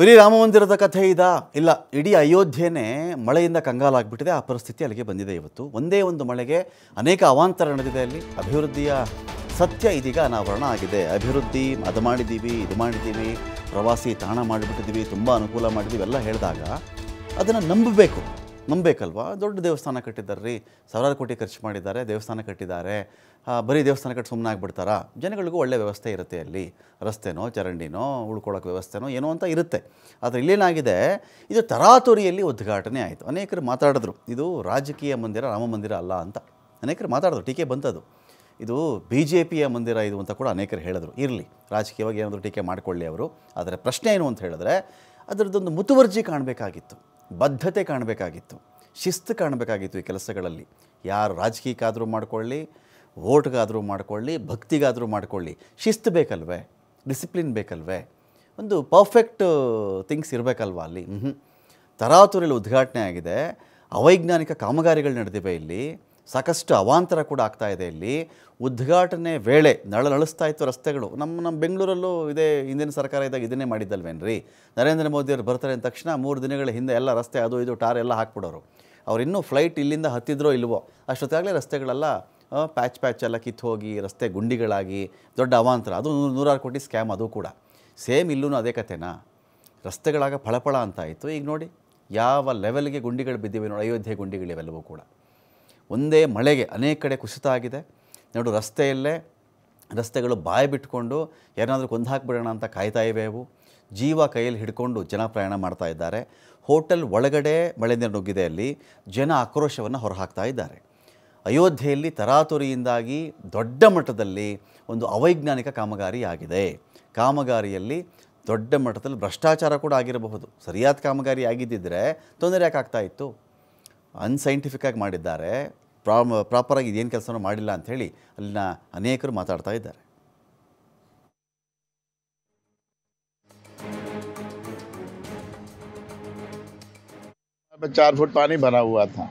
ಬರೀ ರಾಮ ಕಥೆ ಇದಾ ಇಲ್ಲ ಇಡೀ ಅಯೋಧ್ಯೆನೇ ಮಳೆಯಿಂದ ಕಂಗಾಲಾಗ್ಬಿಟ್ಟಿದೆ ಆ ಪರಿಸ್ಥಿತಿ ಅಲ್ಲಿಗೆ ಬಂದಿದೆ ಇವತ್ತು ಒಂದೇ ಒಂದು ಮಳೆಗೆ ಅನೇಕ ಅವಾಂತರ ನಡೆದಿದೆ ಅಲ್ಲಿ ಅಭಿವೃದ್ಧಿಯ ಸತ್ಯ ಇದೀಗ ಅನಾವರಣ ಆಗಿದೆ ಅಭಿವೃದ್ಧಿ ಅದು ಮಾಡಿದ್ದೀವಿ ಇದು ಮಾಡಿದ್ದೀವಿ ಪ್ರವಾಸಿ ತಾಣ ಮಾಡಿಬಿಟ್ಟಿದ್ದೀವಿ ತುಂಬ ಅನುಕೂಲ ಮಾಡಿದ್ದೀವಿ ಎಲ್ಲ ಹೇಳಿದಾಗ ಅದನ್ನು ನಂಬಬೇಕು ನಂಬೇಕಲ್ವಾ ದೊಡ್ಡ ದೇವಸ್ಥಾನ ಕಟ್ಟಿದ್ದಾರೆ ರೀ ಸಾವಿರಾರು ಕೋಟಿ ಖರ್ಚು ಮಾಡಿದ್ದಾರೆ ದೇವಸ್ಥಾನ ಕಟ್ಟಿದ್ದಾರೆ ಬರೀ ದೇವಸ್ಥಾನ ಕಟ್ಟಿ ಸುಮ್ಮನೆ ಆಗ್ಬಿಡ್ತಾರಾ ಜನಗಳಿಗೂ ಒಳ್ಳೆಯ ವ್ಯವಸ್ಥೆ ಇರುತ್ತೆ ಅಲ್ಲಿ ರಸ್ತೆನೋ ಚರಂಡಿನೋ ಉಳ್ಕೊಳ್ಳೋಕೆ ವ್ಯವಸ್ಥೆನೋ ಏನೋ ಅಂತ ಇರುತ್ತೆ ಆದರೆ ಇಲ್ಲೇನಾಗಿದೆ ಇದು ತರಾತುರಿಯಲ್ಲಿ ಉದ್ಘಾಟನೆ ಆಯಿತು ಅನೇಕರು ಮಾತಾಡಿದ್ರು ಇದು ರಾಜಕೀಯ ಮಂದಿರ ರಾಮ ಮಂದಿರ ಅಲ್ಲ ಅಂತ ಅನೇಕರು ಮಾತಾಡಿದ್ರು ಟೀಕೆ ಬಂತದು ಇದು ಬಿ ಜೆ ಪಿಯ ಮಂದಿರ ಇದು ಅಂತ ಕೂಡ ಅನೇಕರು ಹೇಳಿದರು ಇರಲಿ ರಾಜಕೀಯವಾಗಿ ಏನಾದರೂ ಟೀಕೆ ಮಾಡಿಕೊಳ್ಳಿ ಅವರು ಆದರೆ ಪ್ರಶ್ನೆ ಏನು ಅಂತ ಹೇಳಿದ್ರೆ ಅದರದ್ದೊಂದು ಮುತುವರ್ಜಿ ಕಾಣಬೇಕಾಗಿತ್ತು ಬದ್ಧತೆ ಕಾಣಬೇಕಾಗಿತ್ತು ಶಿಸ್ತು ಕಾಣಬೇಕಾಗಿತ್ತು ಈ ಕೆಲಸಗಳಲ್ಲಿ ಯಾರು ರಾಜಕೀಯಕ್ಕಾದರೂ ಮಾಡಿಕೊಳ್ಳಿ ಓಟ್ಗಾದರೂ ಮಾಡಿಕೊಳ್ಳಿ ಭಕ್ತಿಗಾದರೂ ಮಾಡಿಕೊಳ್ಳಿ ಶಿಸ್ತು ಬೇಕಲ್ವೇ ಡಿಸಿಪ್ಲಿನ್ ಬೇಕಲ್ವೇ ಒಂದು ಪರ್ಫೆಕ್ಟ್ ಥಿಂಗ್ಸ್ ಇರಬೇಕಲ್ವ ಅಲ್ಲಿ ಹ್ಞೂ ತರಾತುರಿಯಲ್ಲಿ ಉದ್ಘಾಟನೆ ಆಗಿದೆ ಅವೈಜ್ಞಾನಿಕ ಕಾಮಗಾರಿಗಳು ನಡೆದಿವೆ ಇಲ್ಲಿ ಸಾಕಷ್ಟು ಅವಾಂತರ ಕೂಡ ಆಗ್ತಾ ಇದೆ ಇಲ್ಲಿ ಉದ್ಘಾಟನೆ ವೇಳೆ ನಳನಳಿಸ್ತಾ ಇತ್ತು ರಸ್ತೆಗಳು ನಮ್ಮ ನಮ್ಮ ಬೆಂಗಳೂರಲ್ಲೂ ಇದೇ ಹಿಂದಿನ ಸರ್ಕಾರ ಇದ್ದಾಗ ಇದನ್ನೇ ಮಾಡಿದ್ದಲ್ವೇನ್ರಿ ನರೇಂದ್ರ ಮೋದಿಯವರು ಬರ್ತಾರೆ ಅಂದ ತಕ್ಷಣ ಮೂರು ದಿನಗಳ ಹಿಂದೆ ಎಲ್ಲ ರಸ್ತೆ ಅದು ಇದು ಟಾರ್ ಎಲ್ಲ ಹಾಕ್ಬಿಡೋರು ಅವ್ರು ಇನ್ನೂ ಫ್ಲೈಟ್ ಇಲ್ಲಿಂದ ಹತ್ತಿದ್ರೋ ಇಲ್ವೋ ಅಷ್ಟೊತ್ತಾಗಲೇ ರಸ್ತೆಗಳೆಲ್ಲ ಪ್ಯಾಚ್ ಪ್ಯಾಚ್ ಎಲ್ಲ ಕಿತ್ತು ಹೋಗಿ ರಸ್ತೆ ಗುಂಡಿಗಳಾಗಿ ದೊಡ್ಡ ಅವಾಂತರ ಅದು ನೂರಾರು ಕೋಟಿ ಸ್ಕ್ಯಾಮ್ ಅದು ಕೂಡ ಸೇಮ್ ಇಲ್ಲೂ ಅದೇ ಕಥೆನಾ ರಸ್ತೆಗಳಾಗ ಫಳಫಳ ಅಂತ ಆಯಿತು ಈಗ ನೋಡಿ ಯಾವ ಲೆವೆಲ್ಗೆ ಗುಂಡಿಗಳು ಬಿದ್ದಿವೆ ನೋಡಿ ಅಯೋಧ್ಯೆ ಗುಂಡಿಗಳಿವೆಲ್ಲವೂ ಕೂಡ ಒಂದೇ ಮಳೆಗೆ ಅನೇಕ ಕಡೆ ಕುಸಿತ ಆಗಿದೆ ನೋಡು ರಸ್ತೆಯಲ್ಲೇ ರಸ್ತೆಗಳು ಬಾಯಿ ಬಿಟ್ಕೊಂಡು ಏನಾದರೂ ಕೊಂದು ಹಾಕಿಬಿಡೋಣ ಅಂತ ಕಾಯ್ತಾ ಇವೆ ಜೀವ ಕೈಯಲ್ಲಿ ಹಿಡ್ಕೊಂಡು ಜನ ಪ್ರಯಾಣ ಮಾಡ್ತಾ ಇದ್ದಾರೆ ಹೋಟೆಲ್ ಒಳಗಡೆ ಮಳೆ ನೀರು ನುಗ್ಗಿದೆ ಅಲ್ಲಿ ಜನ ಆಕ್ರೋಶವನ್ನು ಹೊರಹಾಕ್ತಾ ಇದ್ದಾರೆ ಅಯೋಧ್ಯೆಯಲ್ಲಿ ತರಾತುರಿಯಿಂದಾಗಿ ದೊಡ್ಡ ಮಟ್ಟದಲ್ಲಿ ಒಂದು ಅವೈಜ್ಞಾನಿಕ ಕಾಮಗಾರಿಯಾಗಿದೆ ಕಾಮಗಾರಿಯಲ್ಲಿ ದೊಡ್ಡ ಮಟ್ಟದಲ್ಲಿ ಭ್ರಷ್ಟಾಚಾರ ಕೂಡ ಆಗಿರಬಹುದು ಸರಿಯಾದ ಕಾಮಗಾರಿ ಆಗಿದ್ದಿದ್ದರೆ ತೊಂದರೆ ಯಾಕೆ ಆಗ್ತಾ ಇತ್ತು अनसैंटिफिक ಮಾಡಿದ್ದಾರೆ केस अंत अली अनेक चार फुट पानी भरा हुआ था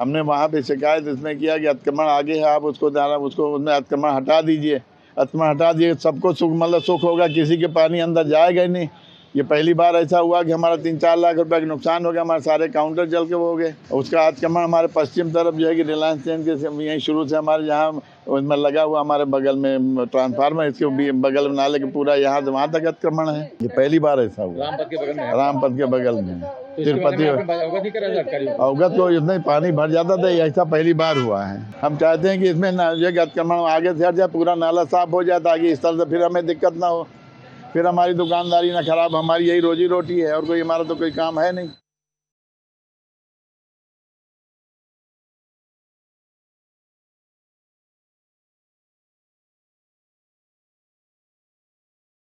हमने वहाँ पे शिकायत इसमें किया कि अतिक्रमण आगे है आप उसको जाना उसको उसमें अतिक्रमण हटा दीजिए अतिक्रमण हटा दिए सबको सुख मतलब सुख होगा किसी के पानी अंदर जाएगा ही नहीं ये पहली बार ऐसा हुआ कि हमारा तीन चार लाख रुपए का नुकसान हो गया हमारे सारे काउंटर जल के वो हो गए उसका अतिक्रमण हमारे पश्चिम तरफ जो है कि रिलायंस चेन के यहीं शुरू से हमारे यहाँ उसमें लगा हुआ हमारे बगल में ट्रांसफार्मर इसके बगल में नाले के पूरा यहाँ से वहाँ तक अतिक्रमण है ये पहली बार ऐसा हुआ रामपथ के बगल में तो तिरुपति अवगत को तो इतना पानी भर जाता था ऐसा पहली बार हुआ है हम चाहते हैं कि इसमें अतिक्रमण आगे से हट जाए पूरा नाला साफ हो जाए ताकि इस तरह से फिर हमें दिक्कत ना हो फिर हमारी दुकानदारी ना खराब हमारी यही रोजी रोटी है और कोई हमारा तो कोई काम है नहीं